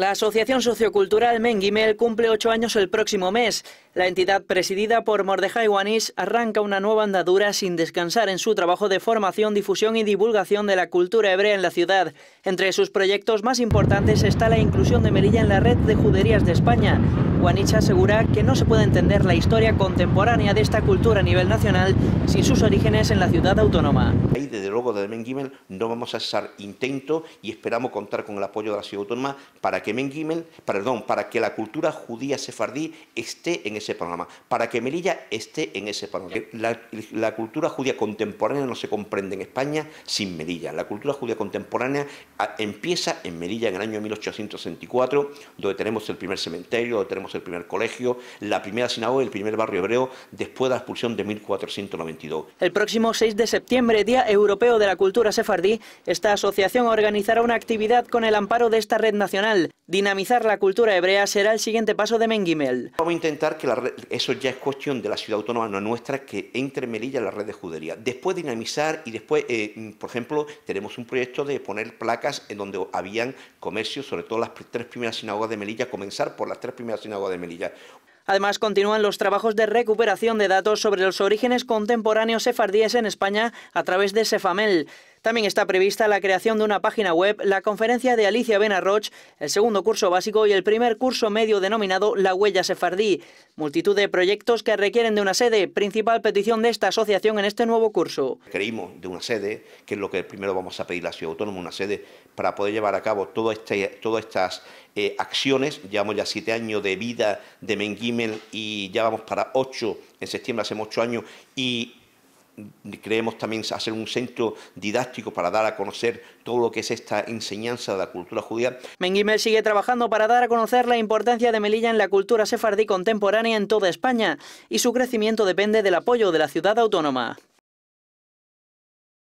La Asociación Sociocultural Menguimel cumple ocho años el próximo mes. La entidad presidida por Mordejai Wanis arranca una nueva andadura sin descansar en su trabajo de formación, difusión y divulgación de la cultura hebrea en la ciudad. Entre sus proyectos más importantes está la inclusión de Melilla en la red de juderías de España, Guanicha asegura que no se puede entender la historia contemporánea de esta cultura a nivel nacional sin sus orígenes en la ciudad autónoma. Ahí, desde luego, desde Menguimel no vamos a cesar intento y esperamos contar con el apoyo de la ciudad autónoma para que Menguimel, perdón, para que la cultura judía sefardí esté en ese panorama... para que Melilla esté en ese panorama... La, la cultura judía contemporánea no se comprende en España sin Melilla. La cultura judía contemporánea ah, empieza en Melilla en el año 1864, donde tenemos el primer cementerio, donde tenemos el primer colegio, la primera sinagoga y el primer barrio hebreo después de la expulsión de 1492. El próximo 6 de septiembre, Día Europeo de la Cultura Sefardí, esta asociación organizará una actividad con el amparo de esta red nacional. Dinamizar la cultura hebrea será el siguiente paso de Menguimel. Vamos a intentar que la red, eso ya es cuestión de la ciudad autónoma nuestra, que entre Melilla la red de judería. Después dinamizar y después, eh, por ejemplo, tenemos un proyecto de poner placas en donde habían comercios, sobre todo las tres primeras sinagogas de Melilla, comenzar por las tres primeras sinagogas Además, continúan los trabajos de recuperación de datos sobre los orígenes contemporáneos sefardíes en España a través de Cefamel. También está prevista la creación de una página web, la conferencia de Alicia Benarroch, el segundo curso básico y el primer curso medio denominado La Huella Sefardí. Multitud de proyectos que requieren de una sede, principal petición de esta asociación en este nuevo curso. Creímos de una sede, que es lo que primero vamos a pedir a la Ciudad Autónoma, una sede para poder llevar a cabo este, todas estas eh, acciones. Llevamos ya siete años de vida de Menguimel y ya vamos para ocho, en septiembre hacemos ocho años y creemos también hacer un centro didáctico para dar a conocer todo lo que es esta enseñanza de la cultura judía. Menguimel sigue trabajando para dar a conocer la importancia de Melilla en la cultura sefardí contemporánea en toda España y su crecimiento depende del apoyo de la ciudad autónoma.